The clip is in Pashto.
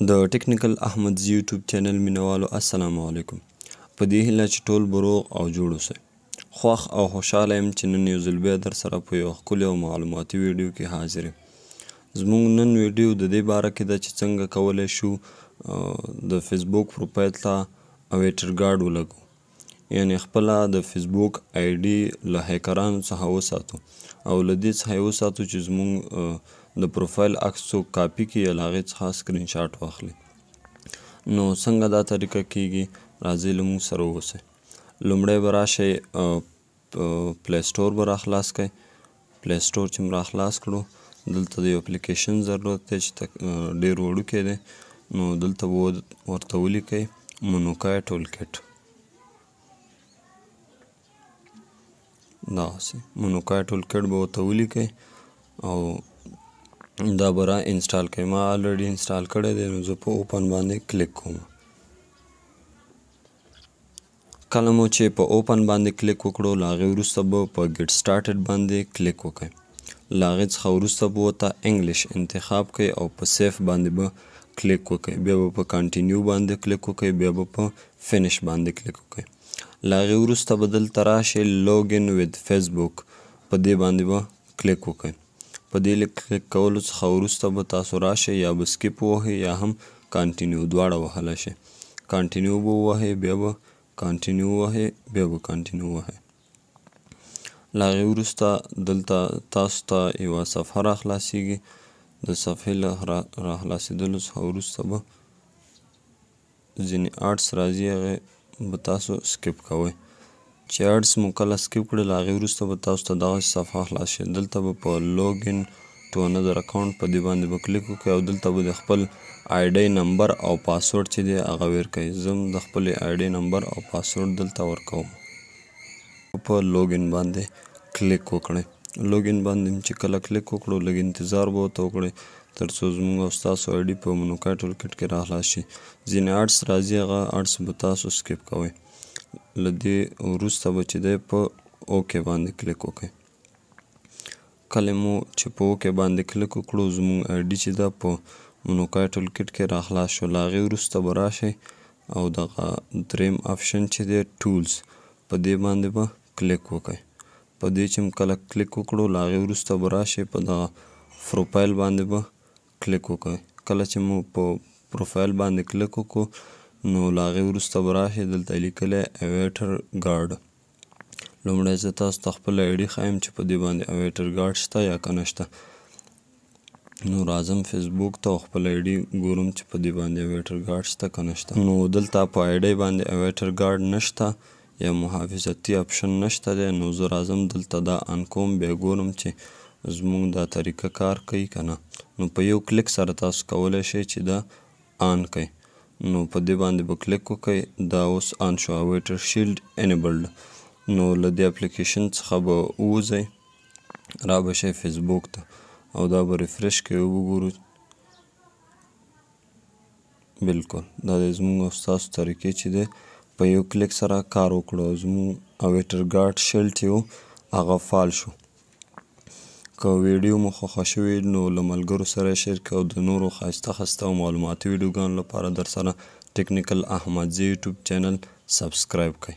د ټیکنیکل احمد زی یوټیوب چینل مینوالو السلام علیکم په دې هیله چې ټول بروغ او جوړ اوسئ خوښ او خوشحاله یم چې نن یو ځل بیا در سره په یو ښکلي او معلوماتي ویډیو کې حاضر یم زموږ نن ویډیو د دې باره کې ده چې څنګه کولی شو د فیسبوک پروفایل ته اویټر ګارډ ولګو یعنی خپله د فیسبوک آی ډي له هیکرانو څخه وساتو او له دې څخه یې وساتو چې زموږ د پروفایل عکس څو کاپی کړي یا له هغې څخه سکرین شاټ واخلئ نو څنګه دا طریقه کیږي راځئ له موږ سره اوسئ لومړی به راشئ پلی سټور به راخلاص کړئ پلی سټور چې م راخلاص کړو دلته د یو اپلیکیشن ضرورت دی چې ډېر وړوکی دی نو دلته به ورته ولیکئ منوکای ټولکټ داسې منوکای ټولکټ به ورته ولیکئ او دا به را انسټال کوي ما الریډي انسټال کړی دی نو زه په اوپن باندې کلیک کوم کله مو چې په اوپن باندې کلیک وکړو له هغې وروسته به په ګټ سټارټډ باندې کلیک وکړئ له هغې څخه وروسته به ورته انګلیش انتخاب کړئ او په سیف باندې به کلیک وکړئ بیا به په کنټینیو باندې کلیک وکړئ بیا به په فینش باندې کلیک وکړئ له هغې وروسته به دلته راشئ لوګ ان ویت فیسبوک په دې باندې به کلیک وکړئ په دې کلیک کولو څخه وروسته به تاسو راشئ یا به سکیپ ووهئ یا هم کانټینیو دواړه وهلی شئ کانټینیو به ووهئ بیا به کانټینیو ووهئ بیا به کانټینیو ووهئ له هغې وروسته دلته تاسو ته یوه صفحه را خلاصیږي د صفحې له را خلاصېدلو څخه وروسته به ځینې آرټس راځي هغې به تاسو سکیپ کوئ چې اډز مو کله سکپ کړئ له هغې وروسته به تاسو ته دغسې صفحه خلاص شي دلته به په لوګ ان ټو انذر اکاونټ په دې باندې به کلیک وکړئ او دلته به د خپل آی ډی نمبر او پاسورډ چې دی هغه ورکوئ زه هم د خپل آی ډی نمبر او پاسورډ دلته ورکوم په لوګ ان باندې کلیک وکړئ لوګ ان باندې چې کله کلیک وکړو لږ انتظار به ورته وکړئ تر څو زموږ او ستاسو آی ډي په منوکا ټولکټ کې را خلاص شي ځینې اډس راځي هغه اډس به تاسو سکپ کوئ له دې وروسته به چې دی په اوکې باندې کلیک وکړئ کله مو چې په اوکې باندې کلیک وکړو زموږ ایډي چې ده په مونوکای ټول کټ کې راخلاص شو له هغې وروسته به راشئ او دغه دریم آپشن چې دی ټولز په دې باندې به کلیک وکړئ په دې چې کله کلیک وکړو له هغې وروسته به راشئ په دغه پروفایل باندې به کلیک وکړئ کله چې مو په پروفایل باندې کلیک وکړو نو له هغې وروسته به راشئ دلته یې لیکلی اویټر ګارډ لومړی زه تاسو ته خپله ایډي ښایم چې په دې باندې اویټر ګارډ شته یا که نشته نو راځم فیسبوک ته او خپله ایډي ګورم چې په دې باندې اویټر ګارډ شته که نشته نو دلته په ایډۍ باندې اویټر ګارډ نشته یا محافظتي اپشن نشته دی نو زه راځم دلته دا ان کوم بیا ګورم چې زمونږ دا طریقه کار کوي که نه نو په یو کلیک سره تاسو کولی شئ چې دا آن کوئ نو په دې باندې به کلیک وکړئ دا اوس آن شو او ویټر شیلډ انیبلډ نو له دې اپلیکیشن څخه به ووځئ را به شئ فیسبوک ته او دا به ریفرش کوي وګورو بلکل دا د زموږ او ستاسو طریقې چې دی په یو کلیک سره کار وکړو زموږ اویټر ګارډ شیلټ یو هغه فال شو که ویډیو مو خوښه شوې نو له ملګرو سره یې شریک او د نورو ښایسته ښایسته او معلوماتي ویډیوګانو لپاره درسره ټکنیکل احمدزي یوټیوب چینل سبسکرایب کړئ